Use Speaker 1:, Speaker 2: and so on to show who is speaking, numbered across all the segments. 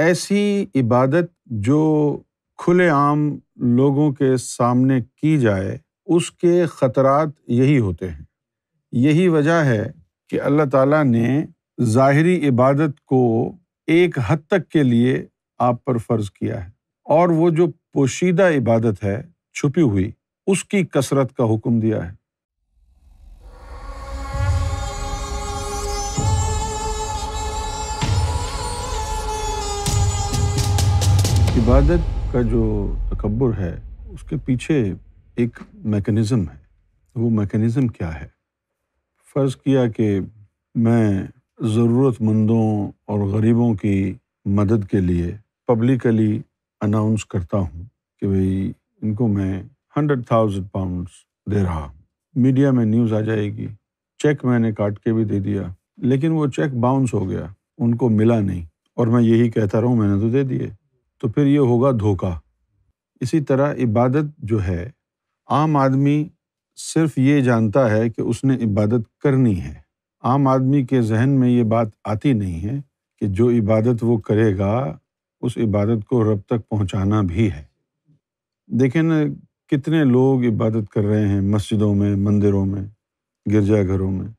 Speaker 1: ऐसी इबादत जो खुलेआम लोगों के सामने की जाए उसके ख़तरात यही होते हैं यही वजह है कि अल्लाह ताला ने ज़ाहरी इबादत को एक हद तक के लिए आप पर फ़र्ज़ किया है और वो जो पोशीदा इबादत है छुपी हुई उसकी कसरत का हुक्म दिया है इबादत का जो तकबर है उसके पीछे एक मेकनिज़म है वो मेकनिज़म क्या है फ़र्ज़ किया कि मैं ज़रूरतमंदों और गरीबों की मदद के लिए पब्लिकली अनाउंस करता हूँ कि भाई इनको मैं हंड्रेड थाउजेंड पाउंड्स दे रहा हूँ मीडिया में न्यूज़ आ जाएगी चेक मैंने काट के भी दे दिया लेकिन वो चेक बाउंस हो गया उनको मिला नहीं और मैं यही कहता रहूँ मैंने तो दे दिए तो फिर ये होगा धोखा इसी तरह इबादत जो है आम आदमी सिर्फ ये जानता है कि उसने इबादत करनी है आम आदमी के जहन में ये बात आती नहीं है कि जो इबादत वो करेगा उस इबादत को रब तक पहुंचाना भी है देखें ना कितने लोग इबादत कर रहे हैं मस्जिदों में मंदिरों में गिरजा घरों में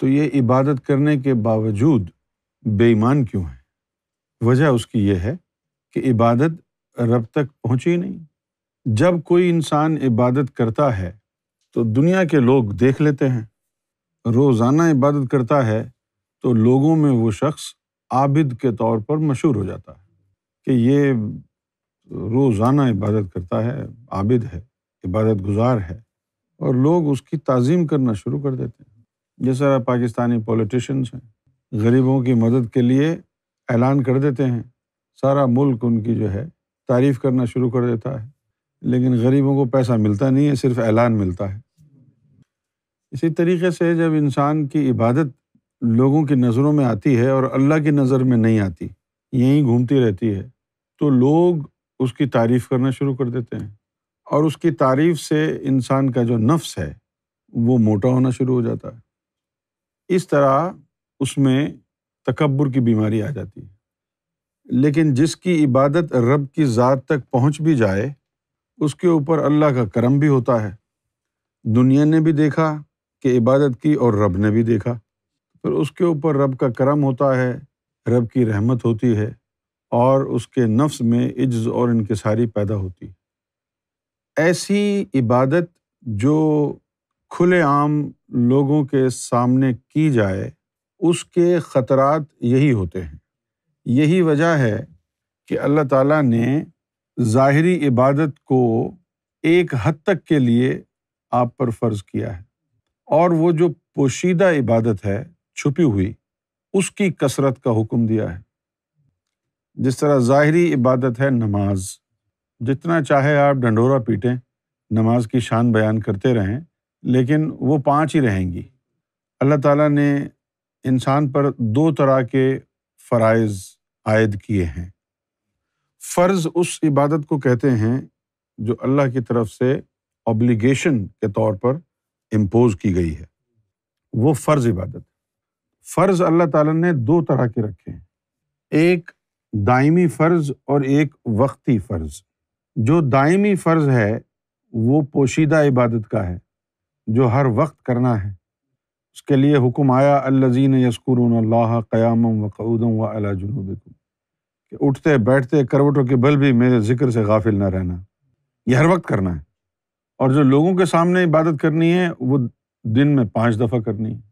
Speaker 1: तो ये इबादत करने के बावजूद बेईमान क्यों हैं वजह उसकी यह है कि इबादत रब तक पहुँची ही नहीं जब कोई इंसान इबादत करता है तो दुनिया के लोग देख लेते हैं रोज़ाना इबादत करता है तो लोगों में वो शख्स आबिद के तौर पर मशहूर हो जाता है कि ये रोज़ाना इबादत करता है आबिद है इबादत गुजार है और लोग उसकी ताज़ीम करना शुरू कर देते हैं जिस तरह पाकिस्तानी पॉलिटिशन्स हैं गरीबों की मदद के लिए ऐलान कर देते हैं सारा मुल्क उनकी जो है तारीफ़ करना शुरू कर देता है लेकिन गरीबों को पैसा मिलता नहीं है सिर्फ ऐलान मिलता है इसी तरीके से जब इंसान की इबादत लोगों की नज़रों में आती है और अल्लाह की नज़र में नहीं आती यहीं घूमती रहती है तो लोग उसकी तारीफ़ करना शुरू कर देते हैं और उसकी तारीफ़ से इंसान का जो नफ्स है वो मोटा होना शुरू हो जाता है इस तरह उसमें तकबर की बीमारी आ जाती है लेकिन जिसकी इबादत रब की ज़ात तक पहुँच भी जाए उसके ऊपर अल्लाह का करम भी होता है दुनिया ने भी देखा कि इबादत की और रब ने भी देखा फिर उसके ऊपर रब का करम होता है रब की रहमत होती है और उसके नफ्स में इज्ज़ और इनकसारी पैदा होती है ऐसी इबादत जो खुलेआम लोगों के सामने की जाए उसके ख़तरात यही होते हैं यही वजह है कि अल्लाह ताला ने ज़ाहरी इबादत को एक हद तक के लिए आप पर फ़र्ज़ किया है और वो जो पोशीदा इबादत है छुपी हुई उसकी कसरत का हुक्म दिया है जिस तरह ज़ाहरी इबादत है नमाज जितना चाहे आप डंडोरा पीटें नमाज की शान बयान करते रहें लेकिन वो पांच ही रहेंगी अल्लाह ताला ने इंसान पर दो तरह के फ़रज़ आयद किए हैं फ़र्ज़ उस इबादत को कहते हैं जो अल्लाह की तरफ से ऑब्लिगेशन के तौर पर इम्पोज़ की गई है वो फ़र्ज़ इबादत फ़र्ज़ अल्लाह ताला ने दो तरह के रखे हैं एक दायमी फ़र्ज़ और एक वक्ती फ़र्ज़ जो दायमी फ़र्ज़ है वो पोशीदा इबादत का है जो हर वक्त करना है उसके लिए हुक्म आया अल्लजीन यसकुरून अल्लाह क़याम वक़ूदम व अला जुनूबिकुम कि उठते बैठते करवटों के बल भी मेरे ज़िक्र से गाफिल ना रहना यह हर वक्त करना है और जो लोगों के सामने इबादत करनी है वो दिन में पाँच दफ़ा करनी है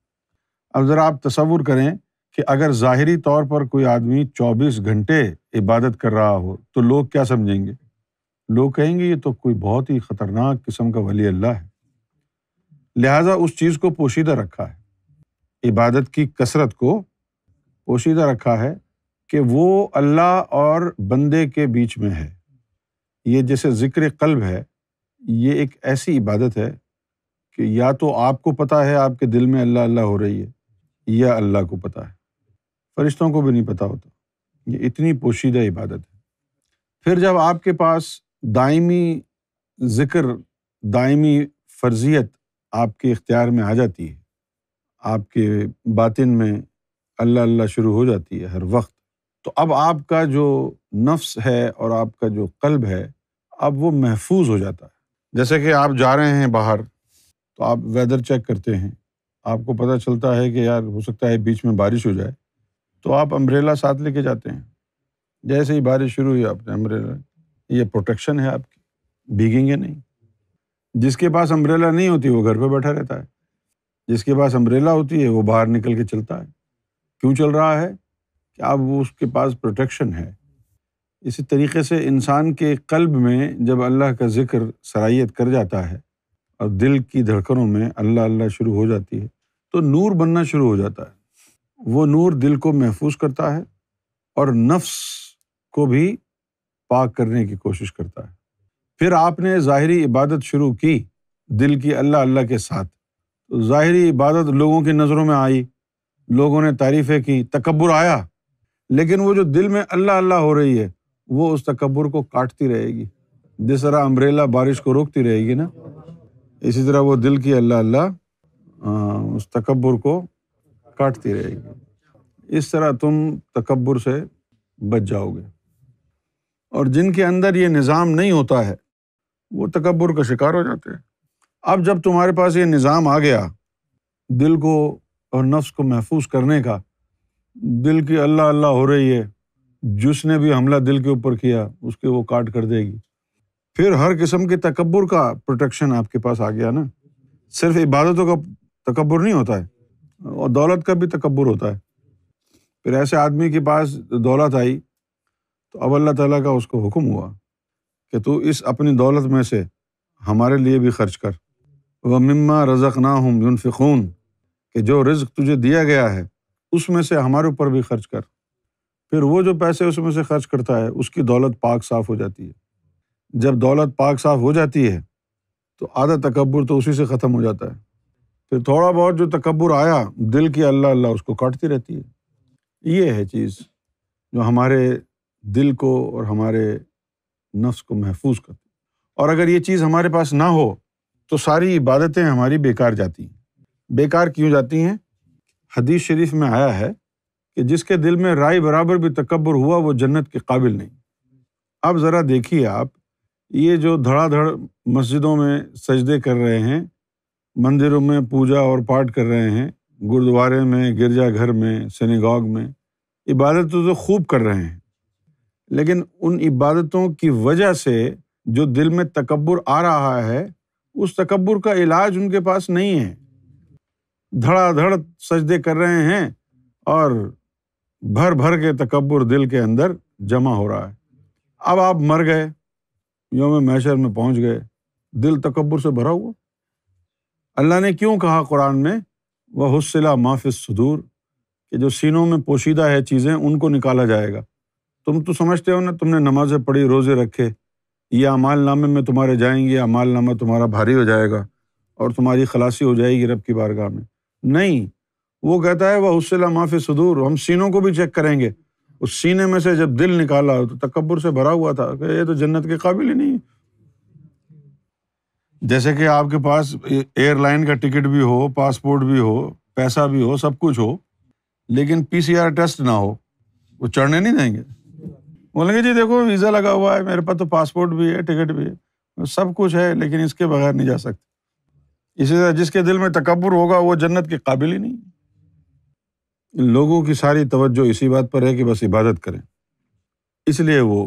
Speaker 1: अब ज़रा आप तस्वुर करें कि अगर ज़ाहरी तौर पर कोई आदमी चौबीस घंटे इबादत कर रहा हो तो लोग क्या समझेंगे लोग कहेंगे ये तो कोई बहुत ही ख़तरनाक किस्म का वली अल्लाह है लिहाजा उस चीज़ को पोशीदा रखा है इबादत की कसरत को पोशीदा रखा है कि वो अल्लाह और बंदे के बीच में है ये जैसे ज़िक्र कल्ब है ये एक ऐसी इबादत है कि या तो आपको पता है आपके दिल में अल्लाह अल्लाह हो रही है या अल्लाह को पता है फरिश्तों को भी नहीं पता होता ये इतनी पोशीदा इबादत है फिर जब आपके पास दायमी ज़िक्र दायमी फ़र्जियत आपके इख्तियार में आ जाती है आपके बातिन में अल्लाह अल्लाह शुरू हो जाती है हर वक्त तो अब आपका जो नफ्स है और आपका जो कल्ब है अब वो महफूज हो जाता है जैसे कि आप जा रहे हैं बाहर तो आप वेदर चेक करते हैं आपको पता चलता है कि यार हो सकता है बीच में बारिश हो जाए तो आप अम्ब्रेला साथ लेके जाते हैं जैसे ही बारिश शुरू हुई आपने अम्ब्रेला ये प्रोटेक्शन है आपकी भीगेंगे नहीं जिसके पास अम्ब्रेला नहीं होती वो घर पे बैठा रहता है जिसके पास अम्ब्रेला होती है वो बाहर निकल के चलता है क्यों चल रहा है कि अब वो उसके पास प्रोटेक्शन है इसी तरीके से इंसान के कल्ब में जब अल्लाह का ज़िक्र सराइत कर जाता है और दिल की धड़कनों में अल्लाह अल्लाह शुरू हो जाती है तो नूर बनना शुरू हो जाता है वो नूर दिल को महफूज करता है और नफ्स को भी पाक करने की कोशिश करता है फिर आपने ज़ाहरी इबादत शुरू की दिल की अल्लाह अल्लाह के साथ तो ज़ाहरी इबादत लोगों की नज़रों में आई लोगों ने तारीफ़ें की तकबर आया लेकिन वो जो दिल में अल्लाह अल्लाह हो रही है वो उस तकबर को काटती रहेगी जिस तरह अम्ब्रेला बारिश को रोकती रहेगी ना इसी तरह वो दिल की अल्लाह अल्लाह उस तकबर को काटती रहेगी इस तरह तुम तकबर से बच जाओगे और जिनके अंदर ये निज़ाम नहीं होता है वो तकबर का शिकार हो जाते हैं अब जब तुम्हारे पास ये निज़ाम आ गया दिल को और नफ्स को महफूज करने का दिल की अल्लाह अल्लाह हो रही है जिसने भी हमला दिल के ऊपर किया उसके वो काट कर देगी फिर हर किस्म के तकबर का प्रोटेक्शन आपके पास आ गया ना सिर्फ इबादतों का तकबर नहीं होता है और दौलत का भी तकबर होता है फिर ऐसे आदमी के पास दौलत आई तो अब अल्लाह तला का उसको हुक्म हुआ कि तू इस अपनी दौलत में से हमारे लिए भी खर्च कर व मम्मा रज़क ना हम यूनफिकून कि जो रिज्क तुझे दिया गया है उसमें से हमारे ऊपर भी खर्च कर फिर वो जो पैसे उसमें से खर्च करता है उसकी दौलत पाक साफ़ हो जाती है जब दौलत पाक साफ़ हो जाती है तो आधा तकबर तो उसी से ख़त्म हो जाता है फिर थोड़ा बहुत जो तकबर आया दिल की अल्लाह अल्लाह उसको काटती रहती है ये है चीज़ जो हमारे दिल को और हमारे नफ्स को महफूज करती और अगर ये चीज़ हमारे पास ना हो तो सारी इबादतें हमारी बेकार जाती हैं बेकार क्यों जाती हैं हदीस शरीफ में आया है कि जिसके दिल में राय बराबर भी तकबर हुआ वो जन्नत के काबिल नहीं अब ज़रा देखिए आप ये जो धड़ाधड़ मस्जिदों में सजदे कर रहे हैं मंदिरों में पूजा और पाठ कर रहे हैं गुरुद्वारे में गिरजाघर में सनीगॉग में इबादत तो, तो खूब कर रहे हैं लेकिन उन इबादतों की वजह से जो दिल में तकबर आ रहा है उस तकबर का इलाज उनके पास नहीं है धड़ाधड़ सजदे कर रहे हैं और भर भर के तकबर दिल के अंदर जमा हो रहा है अब आप मर गए योम मैशर में पहुंच गए दिल तकबर से भरा हुआ अल्लाह ने क्यों कहा कुरान में वह हौसला माफिस सदूर कि जो सीनों में पोशीदा है चीज़ें उनको निकाला जाएगा तुम तो समझते हो ना तुमने नमाजें पढ़ी रोज़े रखे ये अमाल नामे में तुम्हारे जाएंगे अमाल नामा तुम्हारा भारी हो जाएगा और तुम्हारी खलासी हो जाएगी रब की बारगाह में नहीं वो कहता है वह उसला माफ़ सदूर हम सीनों को भी चेक करेंगे उस सीने में से जब दिल निकाला तो तकबर से भरा हुआ था ये तो जन्नत के काबिल ही नहीं है जैसे कि आपके पास एयरलाइन का टिकट भी हो पासपोर्ट भी हो पैसा भी हो सब कुछ हो लेकिन पीसीआर टेस्ट ना हो वो चढ़ने नहीं देंगे बोलेंगे जी देखो वीज़ा लगा हुआ है मेरे पास तो पासपोर्ट भी है टिकट भी है सब कुछ है लेकिन इसके बगैर नहीं जा सकते इसी तरह जिसके दिल में तकबर होगा वो जन्नत के काबिल ही नहीं लोगों की सारी तवज्जो इसी बात पर है कि बस इबादत करें इसलिए वो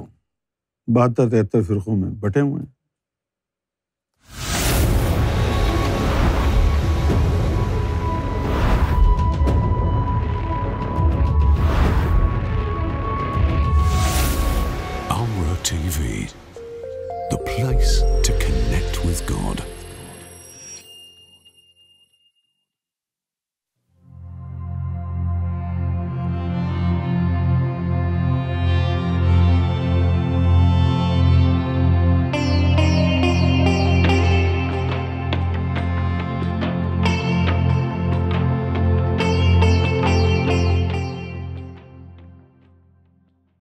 Speaker 1: बहत्तर तिहत्तर फ़िरक़ों में बटे हुए हैं